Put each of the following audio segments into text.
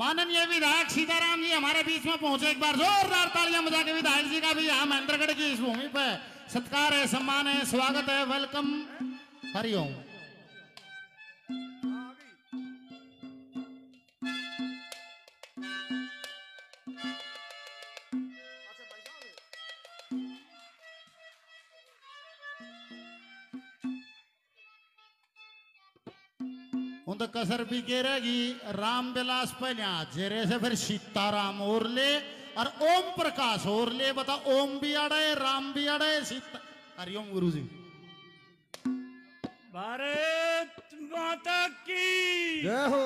माननीय विधायक सीताराम जी हमारे बीच में पहुंचे एक बार जोरदार तालियां बजा के विधायक जी का भी यहाँ महेंद्रगढ़ की इस भूमि पर सत्कार है सम्मान है स्वागत है वेलकम हरिओम सर बीके रहेगी राम विलास पहलिया जेरे से फिर सीताराम और ले और ओम प्रकाश और ले बता ओम भी अड़े राम भी अड़े सीता हरिओम गुरु जी भारत माता की जय हो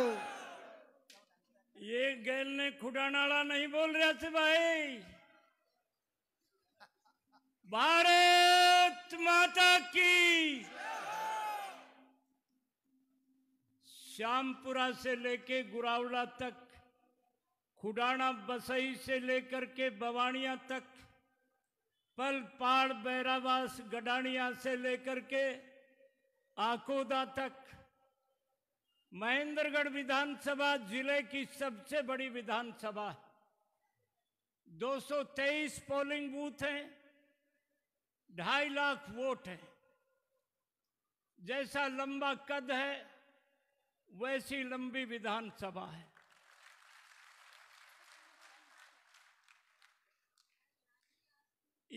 ये गैल ने खुडानाला नहीं बोल रहा थे भाई भारत माता की श्यामपुरा से लेके गुरावला तक खुडाना बसई से लेकर के बवाणिया तक पलपाड़ बैरावास गडानिया से लेकर के आकोदा तक महेंद्रगढ़ विधानसभा जिले की सबसे बड़ी विधानसभा 223 पोलिंग बूथ हैं ढाई लाख वोट हैं जैसा लंबा कद है वैसी लंबी विधानसभा है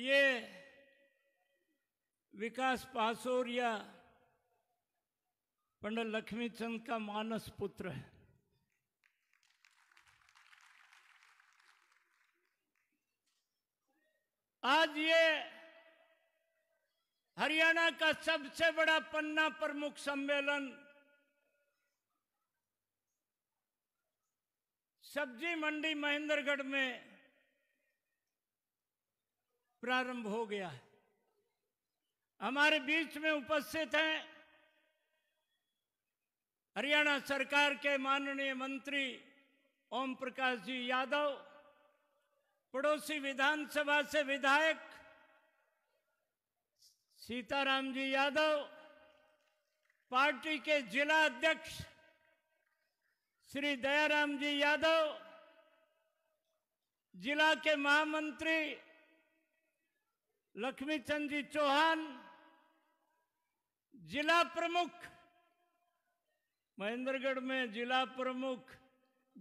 ये विकास पासोरिया पंडित पंडित लक्ष्मीचंद का मानस पुत्र है आज ये हरियाणा का सबसे बड़ा पन्ना प्रमुख सम्मेलन सब्जी मंडी महेंद्रगढ़ में प्रारंभ हो गया है हमारे बीच में उपस्थित हैं हरियाणा सरकार के माननीय मंत्री ओम प्रकाश जी यादव पड़ोसी विधानसभा से विधायक सीताराम जी यादव पार्टी के जिला अध्यक्ष श्री दयाराम जी यादव जिला के महामंत्री लक्ष्मीचंद जी चौहान जिला प्रमुख महेंद्रगढ़ में जिला प्रमुख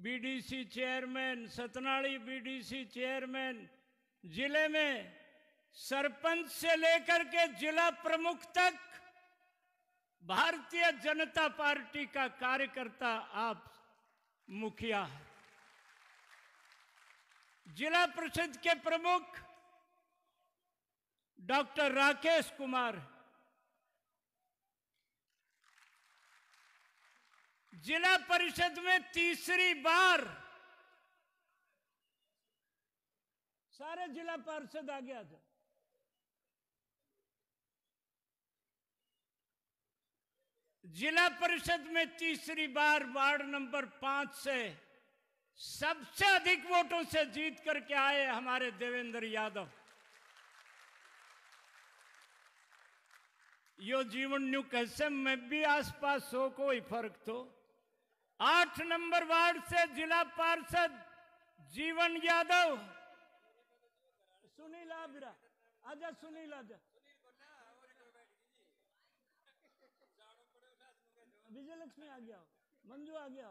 BDC chairman Satnali BDC chairman जिले में सरपंच से लेकर के जिला प्रमुख तक भारतीय जनता पार्टी का कार्यकर्ता आप मुखिया है जिला परिषद के प्रमुख डॉक्टर राकेश कुमार जिला परिषद में तीसरी बार सारे जिला पार्षद आ गया था जिला परिषद में तीसरी बार वार्ड नंबर पांच से सबसे अधिक वोटों से जीत करके आए हमारे देवेंद्र यादव यो जीवन न्यू कैसे मैं भी आसपास हो कोई फर्क तो आठ नंबर वार्ड से जिला पार्षद जीवन यादव सुनील आबिरा आजा सुनील आजा विजय लक्ष्मी आ गया मंजू आ गया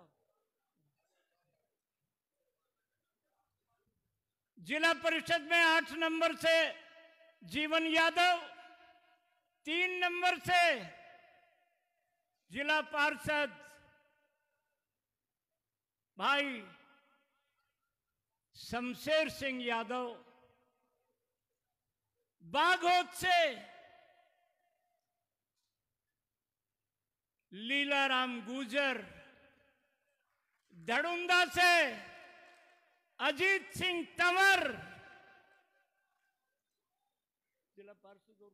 जिला परिषद में आठ नंबर से जीवन यादव तीन नंबर से जिला पार्षद भाई शमशेर सिंह यादव बाघोत से लीलाराम गुजर धड़ुंदा से अजीत सिंह तंवर जिला पार्षद और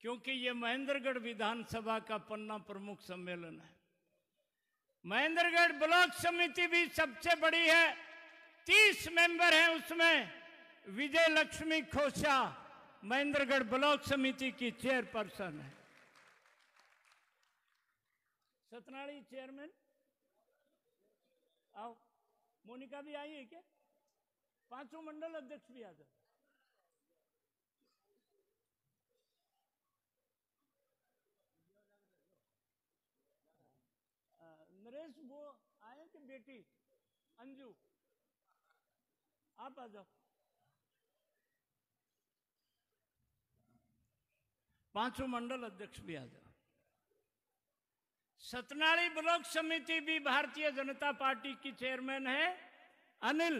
क्योंकि ये महेंद्रगढ़ विधानसभा का पन्ना प्रमुख सम्मेलन है महेंद्रगढ़ ब्लॉक समिति भी सबसे बड़ी है तीस मेंबर हैं उसमें विजय लक्ष्मी खोसा महेंद्रगढ़ ब्लॉक समिति की चेयरपर्सन है सतनाली चेयरमैन आओ मोनिका भी आई है क्या पांचों मंडल अध्यक्ष भी आ जाओ नरेश वो आए कि बेटी अंजू आप आ जाओ पांचों मंडल अध्यक्ष भी आ जाओ सतनाली ब्लॉक समिति भी भारतीय जनता पार्टी की चेयरमैन है अनिल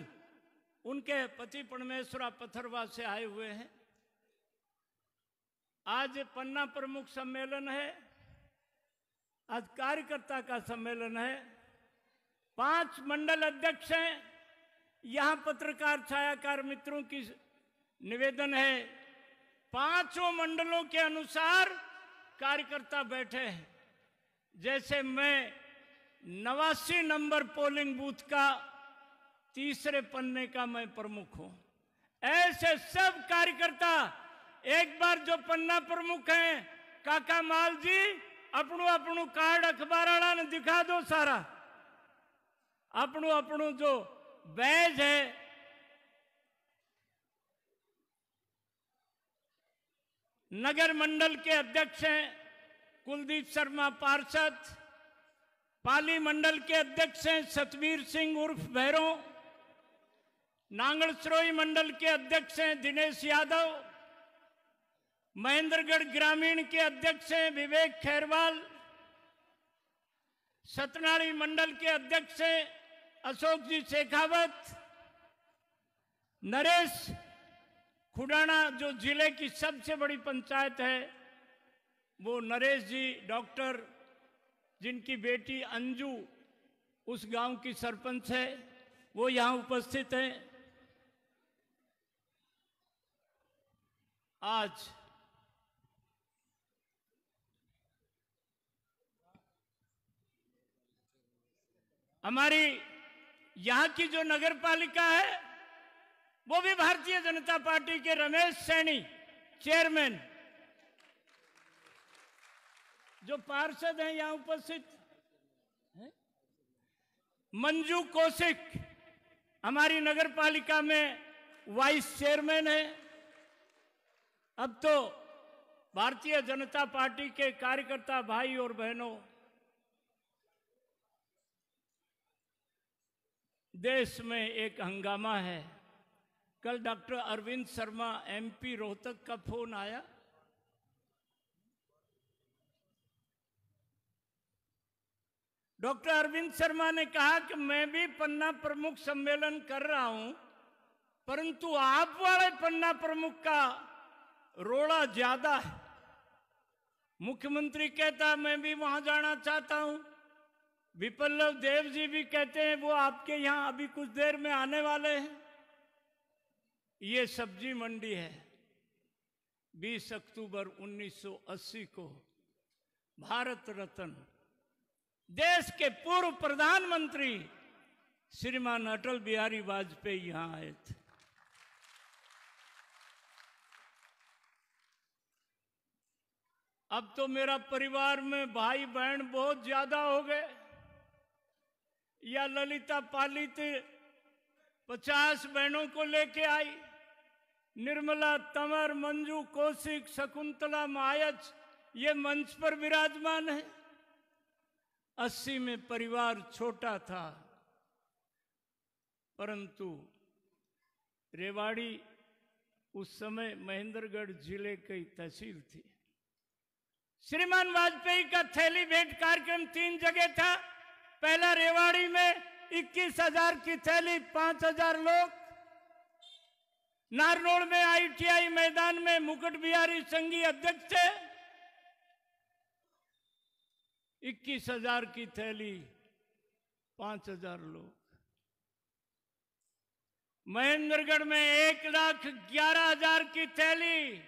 उनके पति परमेश्वरा पथरवा से आए हुए हैं आज पन्ना प्रमुख सम्मेलन है आज कार्यकर्ता का सम्मेलन है पांच मंडल अध्यक्ष हैं यहां पत्रकार छायाकार मित्रों की निवेदन है पांचों मंडलों के अनुसार कार्यकर्ता बैठे हैं जैसे मैं नवासी नंबर पोलिंग बूथ का तीसरे पन्ने का मैं प्रमुख हूं ऐसे सब कार्यकर्ता एक बार जो पन्ना प्रमुख हैं काका माल जी अपनो अपनो कार्ड अखबार ने दिखा दो सारा अपनो अपनो जो बैज है नगर मंडल के अध्यक्ष हैं कुलदीप शर्मा पार्षद पाली मंडल के अध्यक्ष हैं सतवीर सिंह उर्फ भैरों नांगलसरोई मंडल के अध्यक्ष हैं दिनेश यादव महेंद्रगढ़ ग्रामीण के अध्यक्ष हैं विवेक खैरवाल सतनाड़ी मंडल के अध्यक्ष हैं अशोक जी शेखावत नरेश खुडाना जो जिले की सबसे बड़ी पंचायत है वो नरेश जी डॉक्टर जिनकी बेटी अंजू उस गांव की सरपंच है वो यहां उपस्थित हैं आज हमारी यहां की जो नगर पालिका है वो भी भारतीय जनता पार्टी के रमेश सैनी चेयरमैन जो पार्षद हैं यहां उपस्थित है? मंजू कौशिक हमारी नगर पालिका में वाइस चेयरमैन है अब तो भारतीय जनता पार्टी के कार्यकर्ता भाई और बहनों देश में एक हंगामा है कल डॉक्टर अरविंद शर्मा एमपी रोहतक का फोन आया डॉक्टर अरविंद शर्मा ने कहा कि मैं भी पन्ना प्रमुख सम्मेलन कर रहा हूं परंतु आप वाले पन्ना प्रमुख का रोड़ा ज्यादा है मुख्यमंत्री कहता मैं भी वहां जाना चाहता हूं विपल्लव देव जी भी कहते हैं वो आपके यहां अभी कुछ देर में आने वाले हैं ये सब्जी मंडी है 20 अक्टूबर 1980 को भारत रत्न देश के पूर्व प्रधानमंत्री श्रीमान अटल बिहारी वाजपेयी यहां आए थे अब तो मेरा परिवार में भाई बहन बहुत ज्यादा हो गए या ललिता पालित पचास बहनों को लेके आई निर्मला तमर मंजू कौशिक शकुंतला मायच ये मंच पर विराजमान है अस्सी में परिवार छोटा था परंतु रेवाड़ी उस समय महेंद्रगढ़ जिले की तहसील थी श्रीमान वाजपेयी का थैली भेंट कार्यक्रम तीन जगह था पहला रेवाड़ी में इक्कीस हजार की थैली पांच हजार लोग नारनोड़ में आईटीआई मैदान में मुकुट बिहारी संघी अध्यक्ष थे इक्कीस हजार की थैली पांच हजार लोग महेंद्रगढ़ में एक लाख ग्यारह हजार की थैली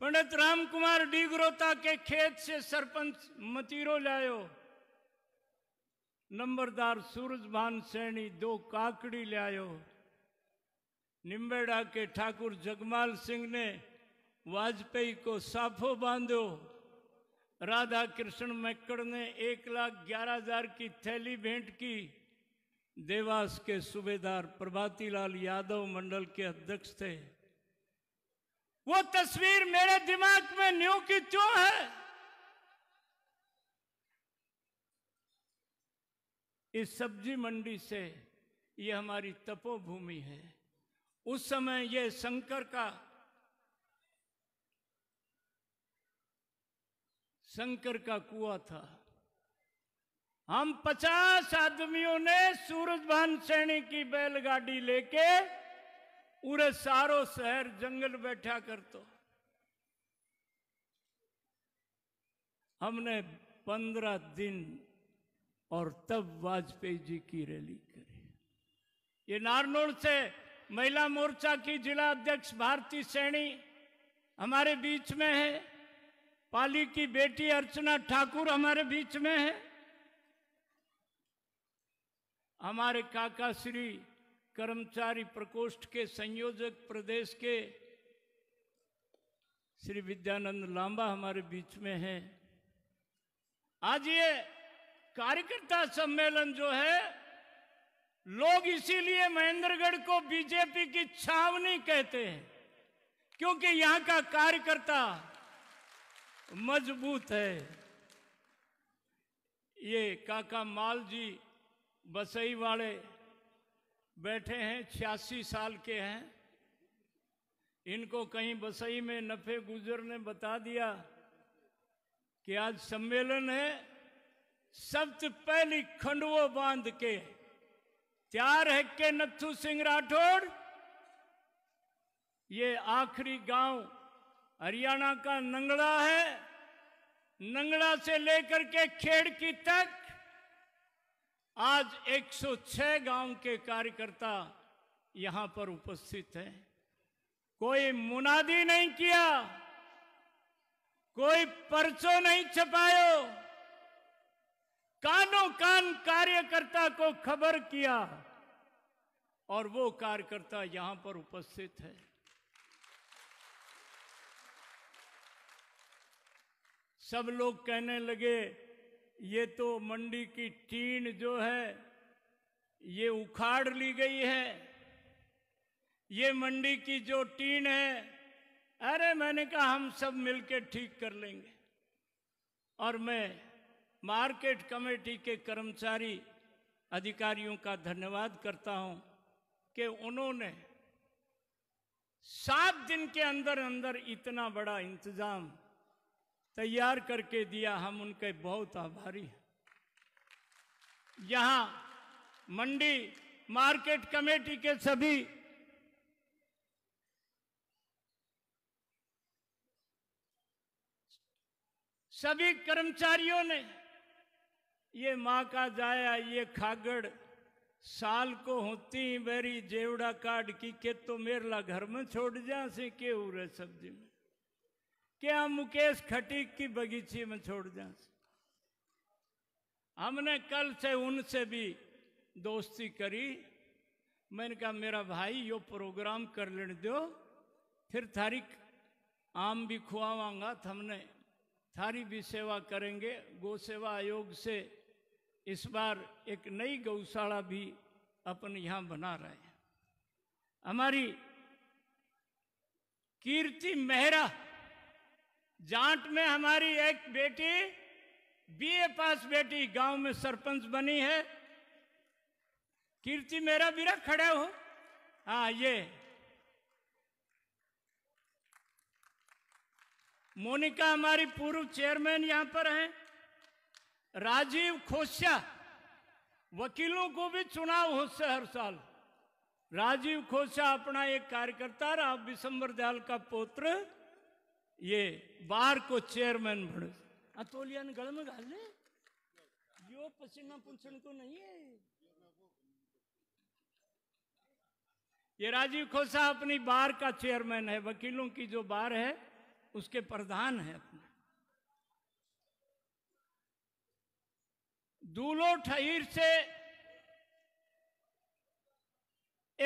पंडित राम कुमार डिगरोता के खेत से सरपंच मतीरो लायो नंबरदार सूरजभान सैनी दो काकड़ी लायो निम्बेड़ा के ठाकुर जगमाल सिंह ने वाजपेयी को साफो बांधो राधा कृष्ण मक्कड़ ने एक लाख ग्यारह हजार की थैली भेंट की देवास के सूबेदार प्रभाती लाल यादव मंडल के अध्यक्ष थे वो तस्वीर मेरे दिमाग में न्यू की क्यों है इस सब्जी मंडी से ये हमारी तपोभूमि है उस समय ये शंकर का शंकर का कुआ था हम पचास आदमियों ने सूरजभान सैनी की बैलगाड़ी लेके पूरे सारो शहर जंगल बैठा कर तो हमने पंद्रह दिन और तब वाजपेयी जी की रैली करी ये नारनोल से महिला मोर्चा की जिला अध्यक्ष भारती सैनी हमारे बीच में है पाली की बेटी अर्चना ठाकुर हमारे बीच में है हमारे काका श्री कर्मचारी प्रकोष्ठ के संयोजक प्रदेश के श्री विद्यानंद लांबा हमारे बीच में है आज ये कार्यकर्ता सम्मेलन जो है लोग इसीलिए महेंद्रगढ़ को बीजेपी की छावनी कहते हैं क्योंकि यहां का कार्यकर्ता मजबूत है ये काका माल जी बसई वाले बैठे हैं छियासी साल के हैं इनको कहीं बसई में नफे गुजर ने बता दिया कि आज सम्मेलन है सबसे पहली खंडवो बांध के तैयार है के नथु सिंह राठौड़ ये आखिरी गांव हरियाणा का नंगड़ा है नंगड़ा से लेकर के खेड़ की तक आज 106 गांव के कार्यकर्ता यहां पर उपस्थित है कोई मुनादी नहीं किया कोई परचो नहीं छपायो कानों कान कार्यकर्ता को खबर किया और वो कार्यकर्ता यहां पर उपस्थित है सब लोग कहने लगे ये तो मंडी की टीन जो है ये उखाड़ ली गई है ये मंडी की जो टीन है अरे मैंने कहा हम सब मिलके ठीक कर लेंगे और मैं मार्केट कमेटी के कर्मचारी अधिकारियों का धन्यवाद करता हूं कि उन्होंने सात दिन के अंदर अंदर इतना बड़ा इंतजाम तैयार करके दिया हम उनके बहुत आभारी हैं यहाँ मंडी मार्केट कमेटी के सभी सभी कर्मचारियों ने ये माँ का जाया ये खागड़ साल को होती बेरी जेवड़ा काट की के तो मेरला घर में छोड़ जा सी के रहे सब्जी में कि हम मुकेश खटीक की बगीचे में छोड़ दें हमने कल से उनसे भी दोस्ती करी मैंने कहा मेरा भाई यो प्रोग्राम कर लेने दो फिर थारी आम भी खुआवाऊंगा हमने थारी भी सेवा करेंगे गौ सेवा आयोग से इस बार एक नई गौशाला भी अपन यहाँ बना रहे हैं हमारी कीर्ति मेहरा जाट में हमारी एक बेटी बीए पास बेटी गांव में सरपंच बनी है कीर्ति मेरा बीरा खड़े हो हाँ ये मोनिका हमारी पूर्व चेयरमैन यहां पर हैं राजीव खोसिया वकीलों को भी चुनाव से हर साल राजीव खोसा अपना एक कार्यकर्ता राव विशंबर दयाल का पुत्र ये को चेयरमैन बन ने गल में घाल यो पसीना पुछण को नहीं है ये राजीव खोसा अपनी बार का चेयरमैन है वकीलों की जो बार है उसके प्रधान है अपने दूलो ठहीर से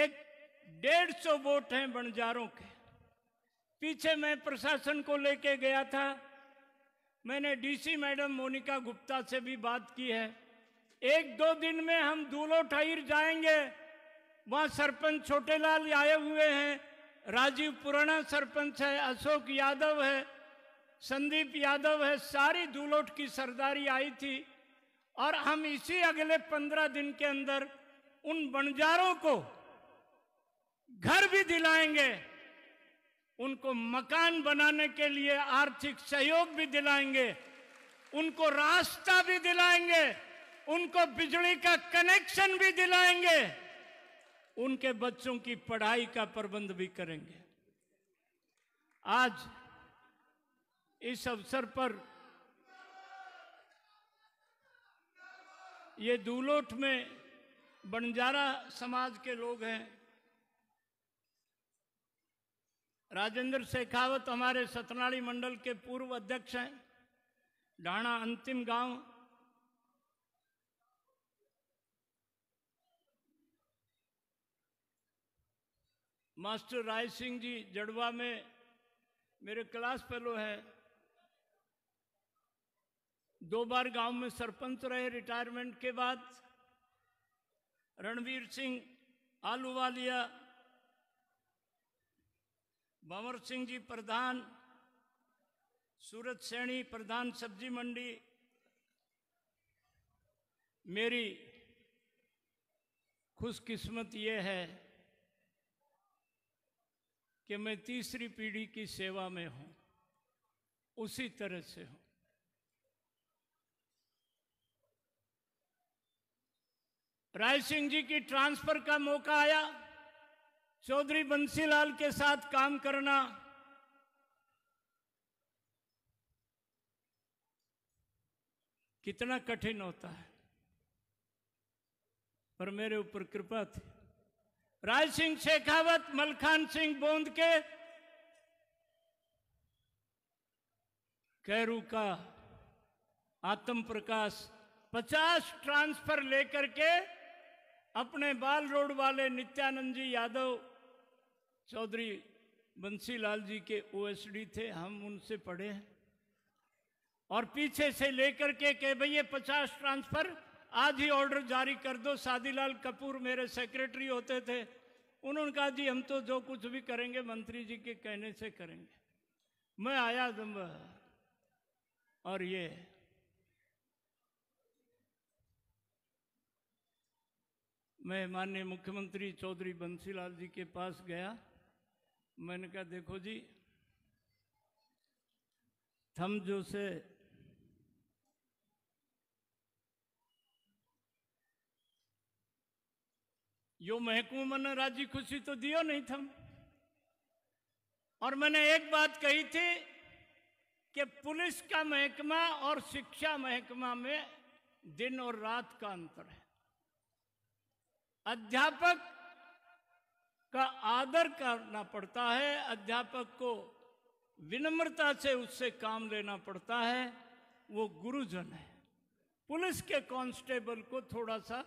एक डेढ़ सौ वोट हैं बंजारों के पीछे मैं प्रशासन को लेके गया था मैंने डीसी मैडम मोनिका गुप्ता से भी बात की है एक दो दिन में हम दूलो ठहिर जाएंगे वहाँ सरपंच छोटेलाल आए हुए हैं राजीव पुराना सरपंच है अशोक यादव है संदीप यादव है सारी दूलोट की सरदारी आई थी और हम इसी अगले पंद्रह दिन के अंदर उन बंजारों को घर भी दिलाएंगे उनको मकान बनाने के लिए आर्थिक सहयोग भी दिलाएंगे उनको रास्ता भी दिलाएंगे उनको बिजली का कनेक्शन भी दिलाएंगे उनके बच्चों की पढ़ाई का प्रबंध भी करेंगे आज इस अवसर पर ये दूलोट में बंजारा समाज के लोग हैं राजेंद्र शेखावत हमारे सतनाड़ी मंडल के पूर्व अध्यक्ष हैं ढाणा अंतिम गांव मास्टर राय सिंह जी जड़वा में मेरे क्लास फेलो है दो बार गांव में सरपंच रहे रिटायरमेंट के बाद रणवीर सिंह आलूवालिया भंवर सिंह जी प्रधान सूरत सैनी प्रधान सब्जी मंडी मेरी खुशकिस्मत यह है कि मैं तीसरी पीढ़ी की सेवा में हूं उसी तरह से हूँ राय सिंह जी की ट्रांसफर का मौका आया चौधरी बंसीलाल के साथ काम करना कितना कठिन होता है पर मेरे ऊपर कृपा थी राज सिंह शेखावत मलखान सिंह बोंद के कैरू का आत्म प्रकाश पचास ट्रांसफर लेकर के अपने बाल रोड वाले नित्यानंद जी यादव चौधरी बंसी लाल जी के ओएसडी थे हम उनसे पढ़े हैं और पीछे से लेकर के कह भैया पचास ट्रांसफर आज ही ऑर्डर जारी कर दो सादीलाल कपूर मेरे सेक्रेटरी होते थे उन्होंने कहा जी हम तो जो कुछ भी करेंगे मंत्री जी के कहने से करेंगे मैं आया दम्ब और ये मैं माननीय मुख्यमंत्री चौधरी बंसीलाल जी के पास गया मैंने कहा देखो जी थम जो से यो महकू मैंने राजी खुशी तो दियो नहीं थम और मैंने एक बात कही थी कि पुलिस का महकमा और शिक्षा महकमा में दिन और रात का अंतर है अध्यापक का आदर करना पड़ता है अध्यापक को विनम्रता से उससे काम लेना पड़ता है वो गुरुजन है पुलिस के कांस्टेबल को थोड़ा सा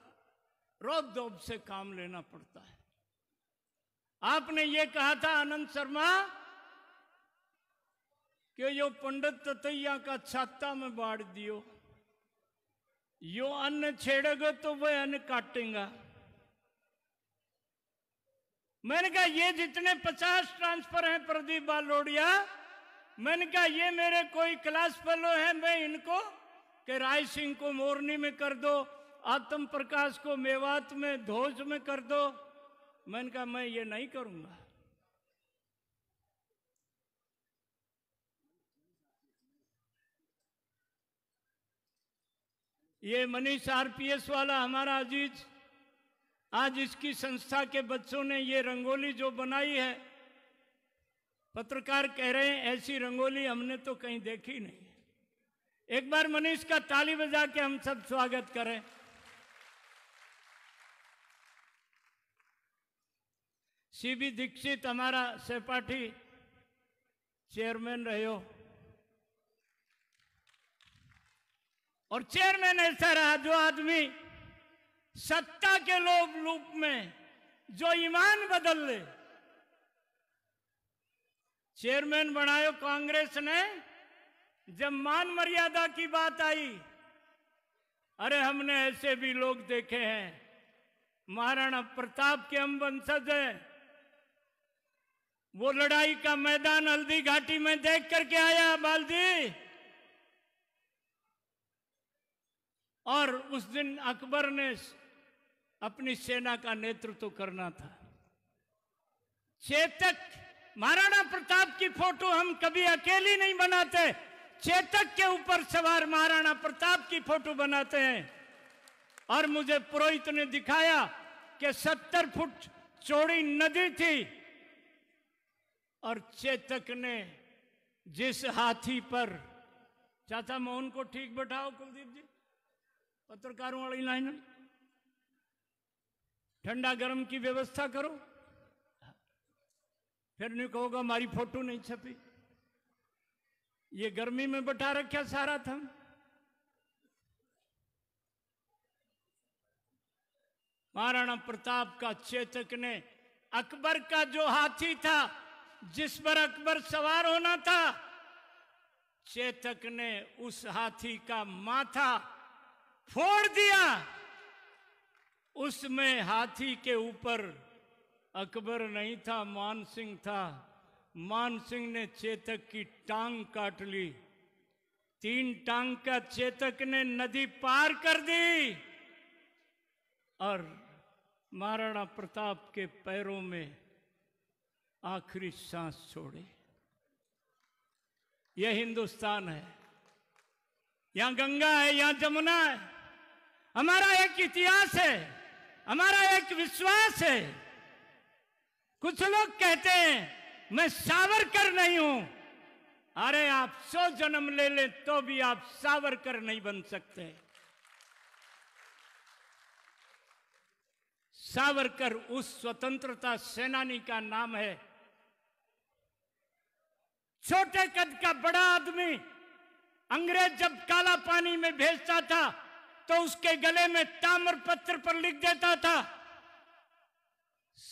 रोब दौब से काम लेना पड़ता है आपने ये कहा था आनंद शर्मा कि यो पंडित ततैया का छाता में बांट दियो यो अन्न छेड़ेगा तो वह अन्न काटेगा मैंने कहा ये जितने पचास ट्रांसफर हैं प्रदीप बालोडिया मैंने कहा ये मेरे कोई क्लास फेलो है मैं इनको के राय सिंह को मोरनी में कर दो आत्म प्रकाश को मेवात में धोज में कर दो मैंने कहा मैं ये नहीं करूंगा ये मनीष आरपीएस वाला हमारा अजीज आज इसकी संस्था के बच्चों ने ये रंगोली जो बनाई है पत्रकार कह रहे हैं ऐसी रंगोली हमने तो कहीं देखी नहीं एक बार मनीष का ताली बजा के हम सब स्वागत करें सीबी दीक्षित हमारा सहपाठी चेयरमैन रहे हो और चेयरमैन ऐसा रहा जो आदमी सत्ता के लोभ रूप में जो ईमान बदल ले चेयरमैन बनायो कांग्रेस ने जब मान मर्यादा की बात आई अरे हमने ऐसे भी लोग देखे हैं महाराणा प्रताप के हम वंशज हैं वो लड़ाई का मैदान हल्दी घाटी में देख करके आया बालजी और उस दिन अकबर ने अपनी सेना का नेतृत्व तो करना था चेतक महाराणा प्रताप की फोटो हम कभी अकेली नहीं बनाते चेतक के ऊपर सवार महाराणा प्रताप की फोटो बनाते हैं और मुझे पुरोहित ने दिखाया कि सत्तर फुट चौड़ी नदी थी और चेतक ने जिस हाथी पर चाचा मोहन को ठीक बैठाओ कुलदीप जी पत्रकारों वाली लाइन ठंडा गर्म की व्यवस्था करो फिर नहीं कहोगा हमारी फोटो नहीं छपी ये गर्मी में बटा रखा सारा था महाराणा प्रताप का चेतक ने अकबर का जो हाथी था जिस पर अकबर सवार होना था चेतक ने उस हाथी का माथा फोड़ दिया उसमें हाथी के ऊपर अकबर नहीं था मान सिंह था मान सिंह ने चेतक की टांग काट ली तीन टांग का चेतक ने नदी पार कर दी और महाराणा प्रताप के पैरों में आखिरी सांस छोड़े यह हिंदुस्तान है यहां गंगा है यहां जमुना है हमारा एक इतिहास है हमारा एक विश्वास है कुछ लोग कहते हैं मैं सावरकर नहीं हूं अरे आप सौ जन्म ले ले तो भी आप सावरकर नहीं बन सकते सावरकर उस स्वतंत्रता सेनानी का नाम है छोटे कद का बड़ा आदमी अंग्रेज जब काला पानी में भेजता था तो उसके गले में ताम्र पत्र पर लिख देता था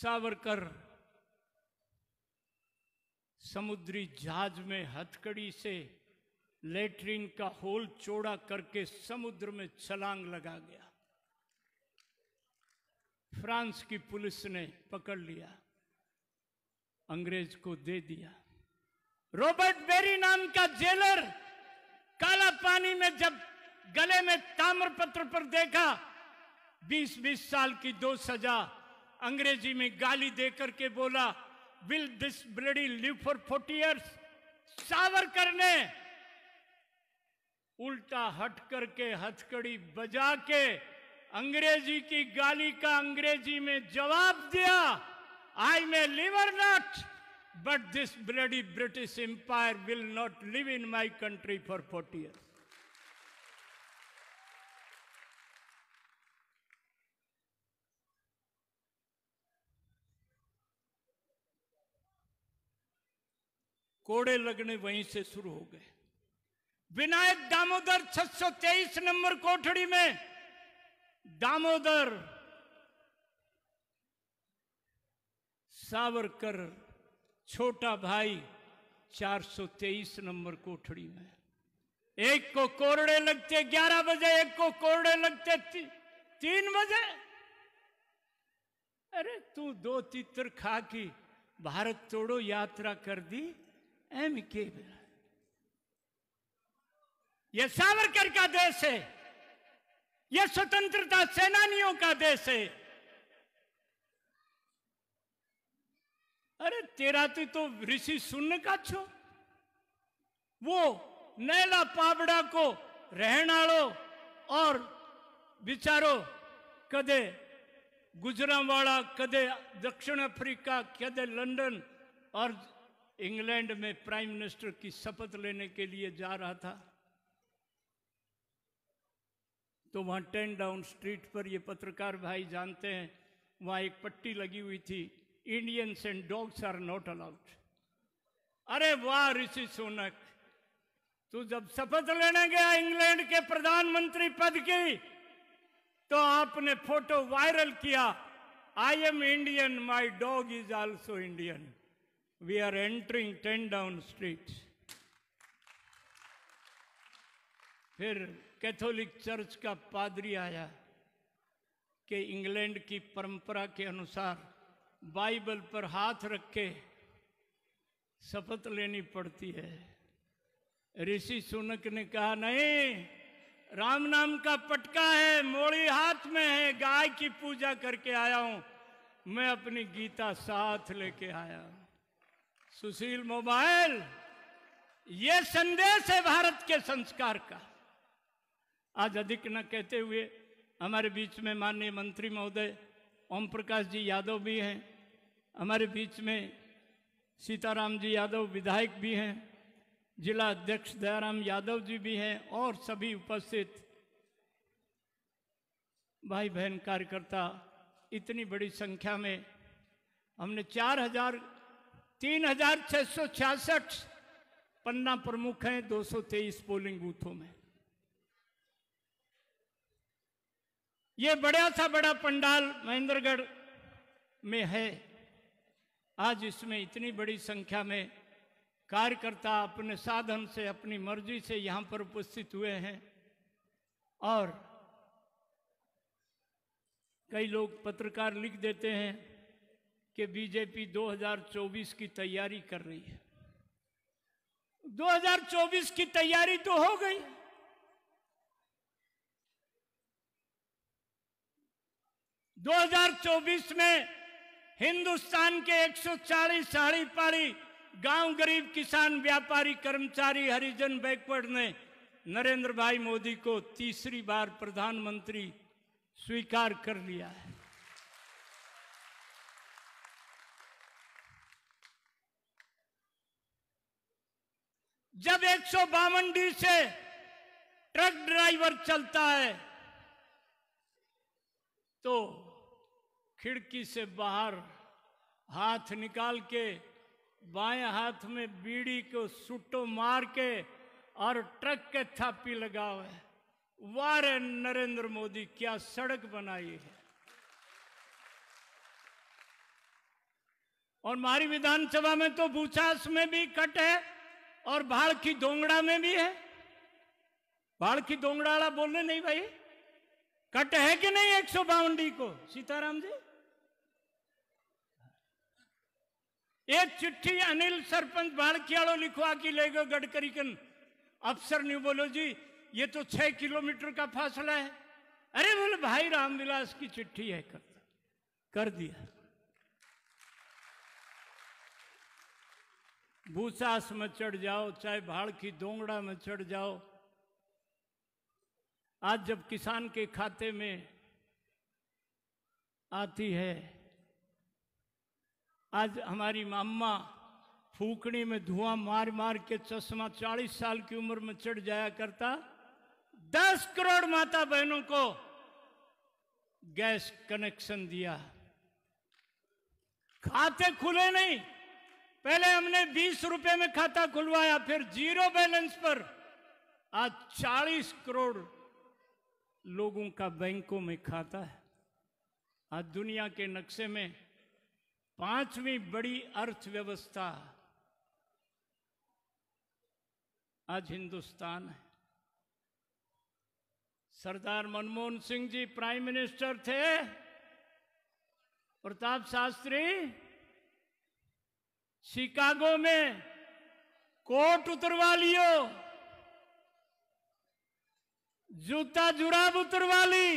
सावरकर समुद्री जहाज में हथकड़ी से लेटरिन का होल चौड़ा करके समुद्र में छलांग लगा गया फ्रांस की पुलिस ने पकड़ लिया अंग्रेज को दे दिया रॉबर्ट बेरी नाम का जेलर काला पानी में जब गले में ताम्रपत्र पर देखा बीस बीस साल की दो सजा अंग्रेजी में गाली देकर के बोला will this bloody live for forty years Savarkar ने उल्टा हट करके हथकड़ी बजा के अंग्रेजी की गाली का अंग्रेजी में जवाब दिया I may live or not but this bloody British empire will not live in my country for forty years कोड़े लगने वहीं से शुरू हो गए विनायक दामोदर छह नंबर कोठड़ी में दामोदर सावरकर छोटा भाई 423 नंबर कोठड़ी में एक को कोरड़े लगते 11 बजे एक को कोरड़े लगते ती, तीन बजे अरे तू दो तीतर खा की भारत तोड़ो यात्रा कर दी एमिकेबल यह सावरकर का देश है यह स्वतंत्रता सेनानियों का देश है अरे तेरा तो ऋषि सुन्न का छो वो नैला पावड़ा को रहनाड़ो और विचारो कदे गुजरावाड़ा कदे दक्षिण अफ्रीका कदे लंदन और इंग्लैंड में प्राइम मिनिस्टर की शपथ लेने के लिए जा रहा था तो वहां टेन डाउन स्ट्रीट पर ये पत्रकार भाई जानते हैं वहां एक पट्टी लगी हुई थी Indians and dogs are not allowed अरे वाह ऋषि सोनक तू जब शपथ लेने गया इंग्लैंड के प्रधानमंत्री पद की तो आपने फोटो वायरल किया I am Indian my dog is also Indian we are entering 10 down street फिर कैथोलिक चर्च का पादरी आया कि इंग्लैंड की परंपरा के अनुसार बाइबल पर हाथ रख के शपथ लेनी पड़ती है ऋषि सुनक ने कहा नहीं राम नाम का पटका है मोड़ी हाथ में है गाय की पूजा करके आया हूं मैं अपनी गीता साथ लेके आया हूं सुशील मोबाइल ये संदेश है भारत के संस्कार का आज अधिक न कहते हुए हमारे बीच में माननीय मंत्री महोदय ओम प्रकाश जी यादव भी हैं हमारे बीच में सीताराम जी यादव विधायक भी हैं जिला अध्यक्ष दयाराम यादव जी भी हैं और सभी उपस्थित भाई बहन कार्यकर्ता इतनी बड़ी संख्या में हमने चार हजार तीन हजार छह सौ छियासठ पन्ना प्रमुख हैं 223 पोलिंग बूथों में ये बड़ा सा बड़ा पंडाल महेंद्रगढ़ में है आज इसमें इतनी बड़ी संख्या में कार्यकर्ता अपने साधन से अपनी मर्जी से यहां पर उपस्थित हुए हैं और कई लोग पत्रकार लिख देते हैं कि बीजेपी 2024 की तैयारी कर रही है 2024 की तैयारी तो हो गई दो हजार चौबीस में हिंदुस्तान के 140 साड़ी पाड़ी गांव गरीब किसान व्यापारी कर्मचारी हरिजन बैकवर्ड ने नरेंद्र भाई मोदी को तीसरी बार प्रधानमंत्री स्वीकार कर लिया है जब एक सौ बावन डी से ट्रक ड्राइवर चलता है तो खिड़की से बाहर हाथ निकाल के बाएं हाथ में बीड़ी को सुट्टो मार के और ट्रक के थापी लगावे वार नरेंद्र मोदी क्या सड़क बनाई है और हमारी विधानसभा में तो भूसास में भी कट है और भाड़ की डोंगड़ा में भी है भाड़ की डोंगड़ाड़ा बोल रहे नहीं भाई कट है कि नहीं एक सौ बावनडी को सीताराम जी एक चिट्ठी अनिल सरपंच आड़ो लिखवा के ले गए गडकरी कन अफसर ने बोलो जी ये तो छह किलोमीटर का फासला है अरे बोले भाई रामविलास की चिट्ठी है करता कर दिया भूसास में चढ़ जाओ चाहे भाड़ की दोंगड़ा में चढ़ जाओ आज जब किसान के खाते में आती है आज हमारी मामा फूकड़ी में धुआं मार मार के चश्मा चालीस साल की उम्र में चढ़ जाया करता दस करोड़ माता बहनों को गैस कनेक्शन दिया खाते खुले नहीं पहले हमने बीस रुपए में खाता खुलवाया फिर जीरो बैलेंस पर आज चालीस करोड़ लोगों का बैंकों में खाता है आज दुनिया के नक्शे में पांचवी बड़ी अर्थव्यवस्था आज हिंदुस्तान है सरदार मनमोहन सिंह जी प्राइम मिनिस्टर थे प्रताप शास्त्री शिकागो में कोट उतरवा लियो जूता जुराब उतरवा ली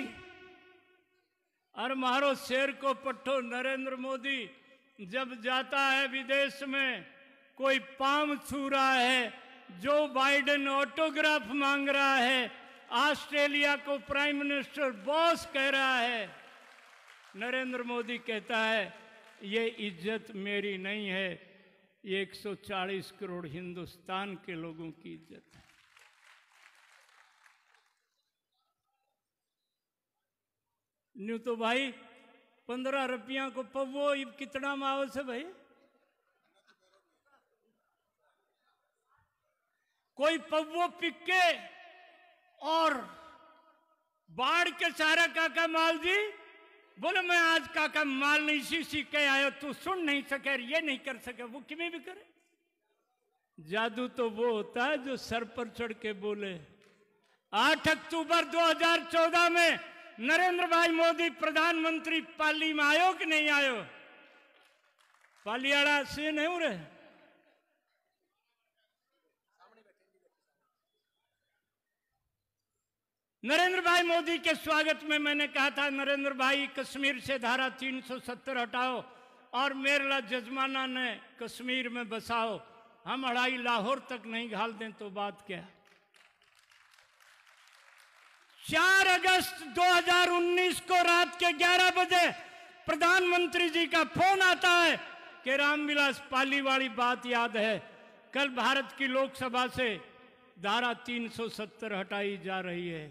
और मारो शेर को पट्टो नरेंद्र मोदी जब जाता है विदेश में कोई पाम छू रहा है जो बाइडेन ऑटोग्राफ मांग रहा है ऑस्ट्रेलिया को प्राइम मिनिस्टर बॉस कह रहा है नरेंद्र मोदी कहता है ये इज्जत मेरी नहीं है 140 करोड़ हिंदुस्तान के लोगों की इज्जत है न्यू तो भाई पंद्रह रुपया को पवो कितना मावस है भाई कोई पवो पिक्के और बाढ़ के सारा काका माल जी बोले मैं आज का काका माल नहीं सी सी के आयो तू सुन नहीं सके ये नहीं कर सके वो किमें भी करे जादू तो वो होता है जो सर पर चढ़ के बोले आठ अक्टूबर 2014 में नरेंद्र भाई मोदी प्रधानमंत्री पाली में आयो कि नहीं आयो पाली आड़ा से नहीं रहे नरेंद्र भाई मोदी के स्वागत में मैंने कहा था नरेंद्र भाई कश्मीर से धारा 370 हटाओ और मेरला जजमाना ने कश्मीर में बसाओ हम अड़ाई लाहौर तक नहीं घाल दें तो बात क्या चार अगस्त 2019 को रात के 11 बजे प्रधानमंत्री जी का फोन आता है कि रामविलास पाली वाली बात याद है कल भारत की लोकसभा से धारा 370 हटाई जा रही है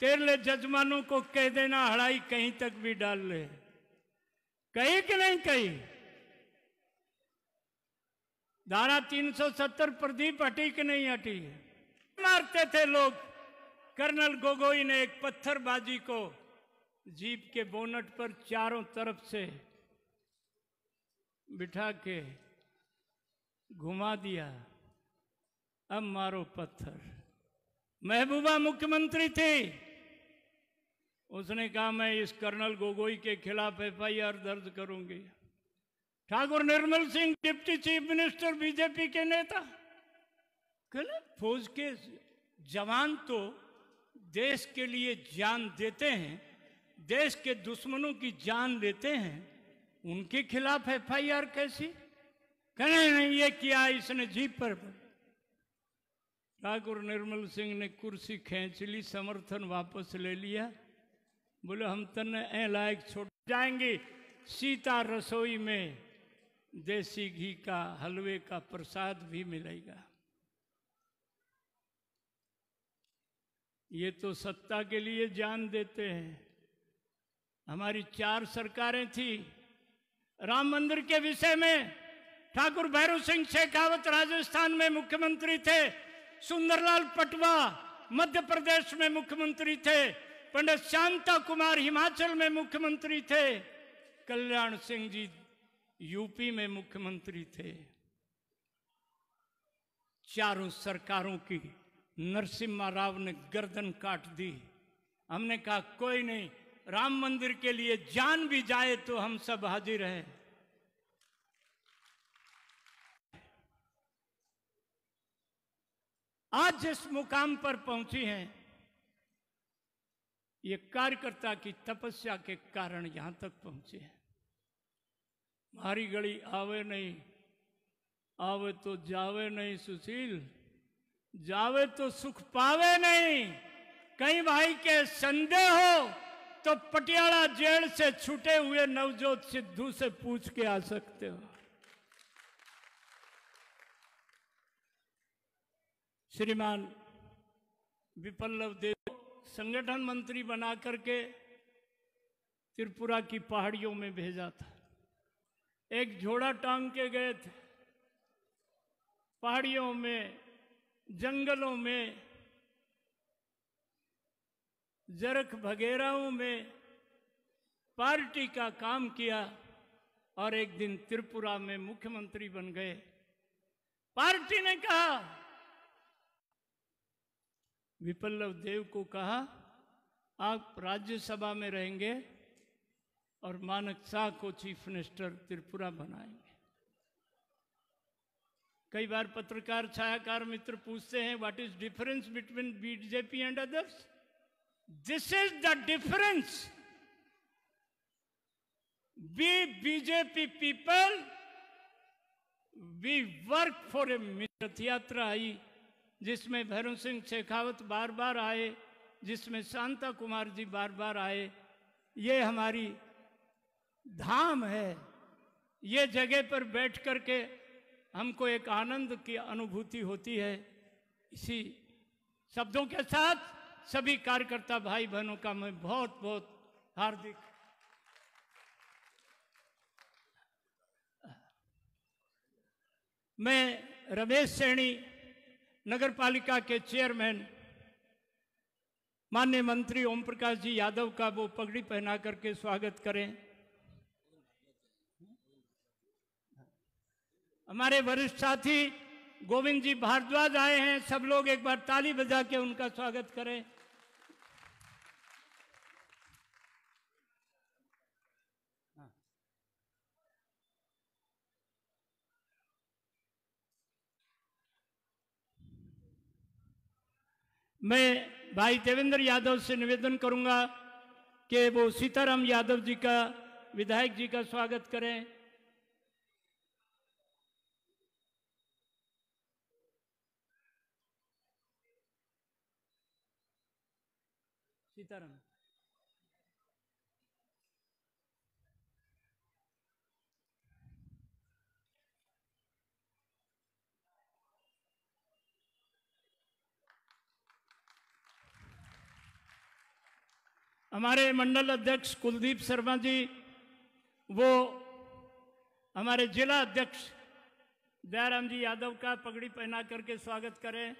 तेरले जजमानों को कह देना हड़ाई कहीं तक भी डाल ले कही कि नहीं कही धारा 370 प्रदीप हटी कि नहीं हटी मारते थे लोग कर्नल गोगोई ने एक पत्थरबाजी को जीप के बोनट पर चारों तरफ से बिठा के घुमा दिया अब मारो पत्थर महबूबा मुख्यमंत्री थी उसने कहा मैं इस कर्नल गोगोई के खिलाफ एफआईआर दर्ज करूंगी Thakur Nirmal Singh deputy chief minister BJP के नेता गलत फौज के जवान तो देश के लिए जान देते हैं देश के दुश्मनों की जान लेते हैं उनके खिलाफ एफआईआर कैसी कहने नहीं ये किया इसने जीप पर ठाकुर निर्मल सिंह ने कुर्सी खींच ली समर्थन वापस ले लिया बोले हम तन ए लायक छोड़ जाएंगे सीता रसोई में देसी घी का हलवे का प्रसाद भी मिलेगा ये तो सत्ता के लिए जान देते हैं हमारी चार सरकारें थी राम मंदिर के विषय में ठाकुर भैरव सिंह शेखावत राजस्थान में मुख्यमंत्री थे सुंदरलाल पटवा मध्य प्रदेश में मुख्यमंत्री थे पंडित शांता कुमार हिमाचल में मुख्यमंत्री थे कल्याण सिंह जी यूपी में मुख्यमंत्री थे चारों सरकारों की नरसिम्हा राव ने गर्दन काट दी हमने कहा कोई नहीं राम मंदिर के लिए जान भी जाए तो हम सब हाजिर हैं आज जिस मुकाम पर पहुंची हैं ये कार्यकर्ता की तपस्या के कारण यहां तक पहुंचे हैं मारी गड़ी आवे नहीं आवे तो जावे नहीं सुशील जावे तो सुख पावे नहीं कई भाई के संदेह हो तो पटियाला जेल से छूटे हुए नवजोत सिद्धू से पूछ के आ सकते हो श्रीमान विपल्लव देव संगठन मंत्री बना करके त्रिपुरा की पहाड़ियों में भेजा था एक झोड़ा टांग के गए थे पहाड़ियों में जंगलों में जरख भगेराओं में पार्टी का काम किया और एक दिन त्रिपुरा में मुख्यमंत्री बन गए पार्टी ने कहा विपल्लव देव को कहा आप राज्यसभा में रहेंगे और मानक शाह को चीफ मिनिस्टर त्रिपुरा बनाएंगे कई बार पत्रकार छायाकार मित्र पूछते हैं what is difference between BJP and others this is the difference we BJP people we work for a rath yatra आई जिसमें भैरव सिंह शेखावत बार बार आए जिसमें शांता कुमार जी बार बार आए ये हमारी धाम है ये जगह पर बैठ कर के हमको एक आनंद की अनुभूति होती है इसी शब्दों के साथ सभी कार्यकर्ता भाई बहनों का मैं बहुत बहुत हार्दिक मैं रमेश सैनी नगर पालिका के चेयरमैन मान्य मंत्री ओम प्रकाश जी यादव का वो पगड़ी पहना करके स्वागत करें हमारे वरिष्ठ साथी गोविंद जी भारद्वाज आए हैं सब लोग एक बार ताली बजा के उनका स्वागत करें मैं भाई देवेंद्र यादव से निवेदन करूंगा कि वो सीताराम यादव जी का विधायक जी का स्वागत करें सीताराम हमारे मंडल अध्यक्ष कुलदीप शर्मा जी वो हमारे जिला अध्यक्ष दयाराम जी यादव का पगड़ी पहना करके स्वागत करें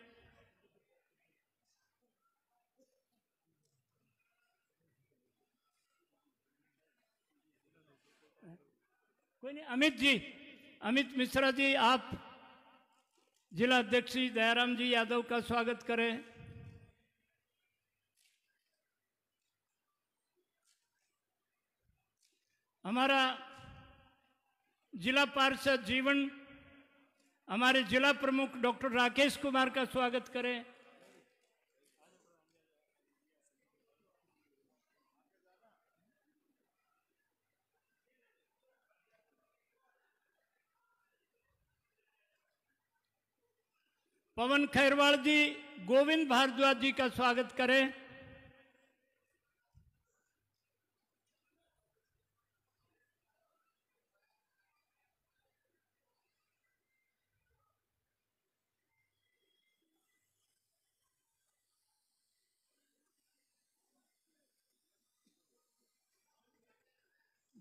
कोई नहीं अमित जी अमित मिश्रा जी आप जिला अध्यक्ष दयाराम जी यादव का स्वागत करें हमारा जिला पार्षद जीवन हमारे जिला प्रमुख डॉक्टर राकेश कुमार का स्वागत करें पवन खैरवाल जी गोविंद भारद्वाज जी का स्वागत करें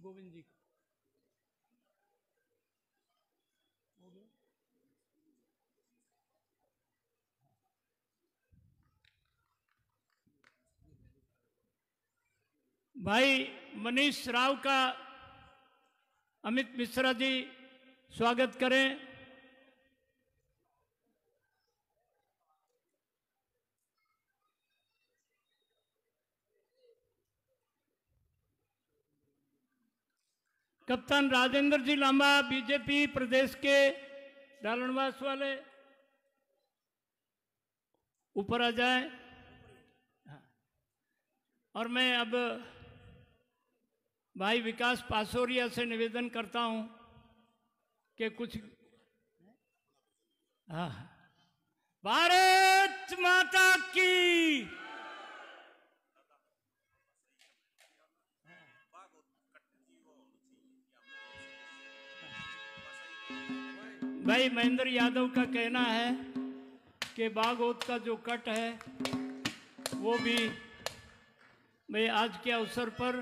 गोविंद जी का भाई मनीष राव का अमित मिश्रा जी स्वागत करें कप्तान राजेंद्र जी लांबा बीजेपी प्रदेश के डालनवास वाले ऊपर आ जाए हाँ। और मैं अब भाई विकास पासोरिया से निवेदन करता हूं कि कुछ हाँ भारत माता की भाई महेंद्र यादव का कहना है कि बागोद का जो कट है वो भी भाई आज के अवसर पर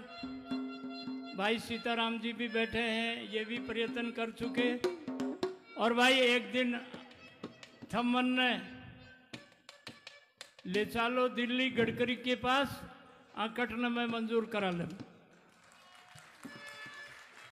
भाई सीताराम जी भी बैठे हैं ये भी प्रयत्न कर चुके और भाई एक दिन थम्मन ने ले चालो दिल्ली गडकरी के पास आकटन में मंजूर करा लेना